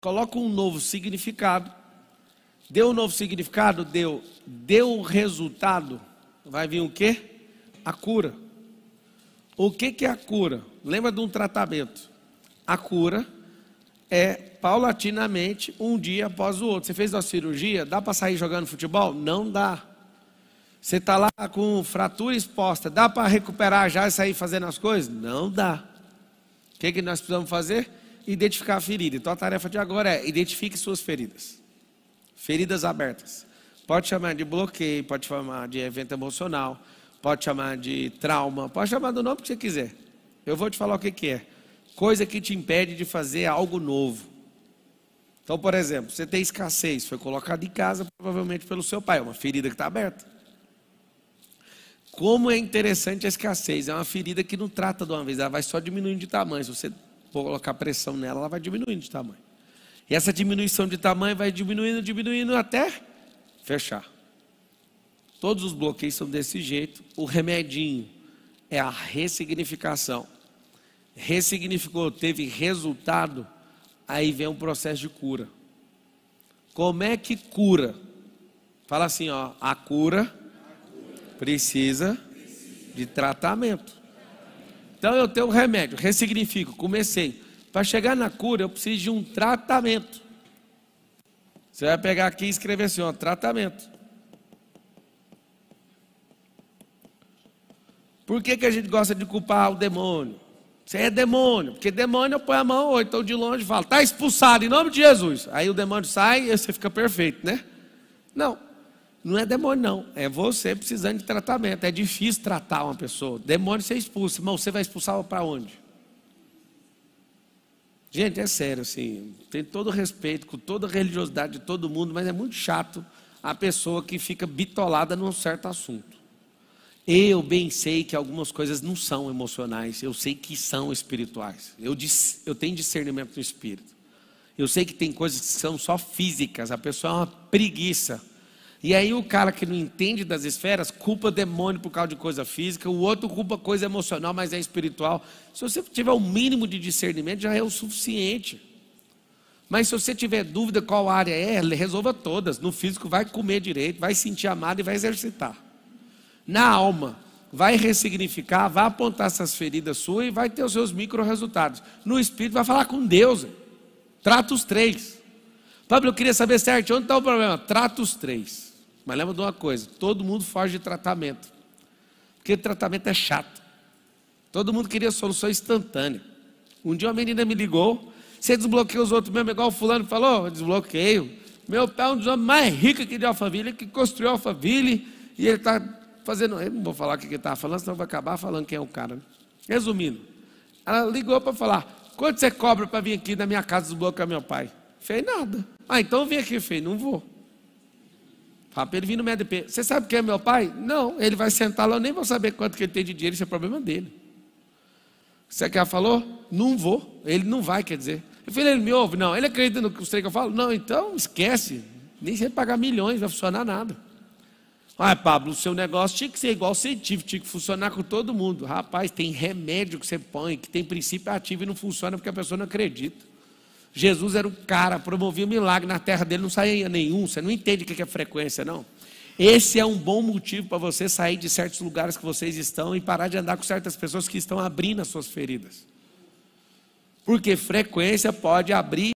coloca um novo significado. Deu um novo significado? Deu. Deu um resultado? Vai vir o quê? A cura. O que, que é a cura? Lembra de um tratamento. A cura é paulatinamente, um dia após o outro. Você fez uma cirurgia, dá para sair jogando futebol? Não dá. Você está lá com fratura exposta, dá para recuperar já e sair fazendo as coisas? Não dá. O que, que nós precisamos fazer? identificar a ferida. Então a tarefa de agora é identifique suas feridas. Feridas abertas. Pode chamar de bloqueio, pode chamar de evento emocional, pode chamar de trauma, pode chamar do nome que você quiser. Eu vou te falar o que, que é. Coisa que te impede de fazer algo novo. Então, por exemplo, você tem escassez, foi colocado em casa provavelmente pelo seu pai, é uma ferida que está aberta. Como é interessante a escassez, é uma ferida que não trata de uma vez, ela vai só diminuindo de tamanho. Se você vou colocar pressão nela, ela vai diminuindo de tamanho. E essa diminuição de tamanho vai diminuindo, diminuindo até fechar. Todos os bloqueios são desse jeito. O remedinho é a ressignificação. Ressignificou, teve resultado, aí vem um processo de cura. Como é que cura? Fala assim, ó, a cura precisa de tratamento. Então eu tenho um remédio, ressignifico, comecei. Para chegar na cura, eu preciso de um tratamento. Você vai pegar aqui e escrever assim: ó, tratamento. Por que, que a gente gosta de culpar o demônio? Você é demônio, porque demônio põe a mão, ou então de longe fala, está expulsado em nome de Jesus. Aí o demônio sai e você fica perfeito, né? Não. Não é demônio, não. É você precisando de tratamento. É difícil tratar uma pessoa. Demônio você expulsa. Irmão, você vai expulsar para onde? Gente, é sério, assim. Tem todo respeito, com toda a religiosidade de todo mundo, mas é muito chato a pessoa que fica bitolada num certo assunto. Eu bem sei que algumas coisas não são emocionais, eu sei que são espirituais. Eu, dis, eu tenho discernimento do espírito. Eu sei que tem coisas que são só físicas, a pessoa é uma preguiça e aí o cara que não entende das esferas culpa demônio por causa de coisa física, o outro culpa coisa emocional, mas é espiritual. Se você tiver o mínimo de discernimento, já é o suficiente. Mas se você tiver dúvida qual área é, resolva todas. No físico, vai comer direito, vai sentir amado e vai exercitar. Na alma, vai ressignificar, vai apontar essas feridas suas e vai ter os seus micro resultados. No espírito, vai falar com Deus. Trata os três. Pablo, eu queria saber certo, onde está o problema? Trata os três. Mas lembra de uma coisa: todo mundo foge de tratamento. Porque tratamento é chato. Todo mundo queria solução instantânea. Um dia uma menina me ligou. Você desbloqueou os outros mesmo, igual o fulano falou? desbloqueio. Meu pai é um dos homens mais ricos aqui de Alphaville, que construiu Alphaville. E ele está fazendo. Eu não vou falar o que ele estava falando, senão eu vou acabar falando quem é o cara. Resumindo, ela ligou para falar: quanto você cobra para vir aqui na minha casa desbloquear meu pai? Fez nada. Ah, então vem aqui, fez, não vou. Fala para ele vir no MEDP. Você sabe quem é meu pai? Não, ele vai sentar lá, eu nem vou saber quanto que ele tem de dinheiro, isso é problema dele. Você que ela falou? Não vou. Ele não vai, quer dizer. Eu falei, ele me ouve? Não. Ele acredita no que eu falo? Não, então esquece. Nem se pagar milhões, vai funcionar nada. Ah, Pablo, o seu negócio tinha que ser igual científico, tinha que funcionar com todo mundo. Rapaz, tem remédio que você põe, que tem princípio ativo e não funciona porque a pessoa não acredita. Jesus era um cara, promovia um milagre na terra dele, não saía nenhum. Você não entende o que é frequência, não. Esse é um bom motivo para você sair de certos lugares que vocês estão e parar de andar com certas pessoas que estão abrindo as suas feridas. Porque frequência pode abrir.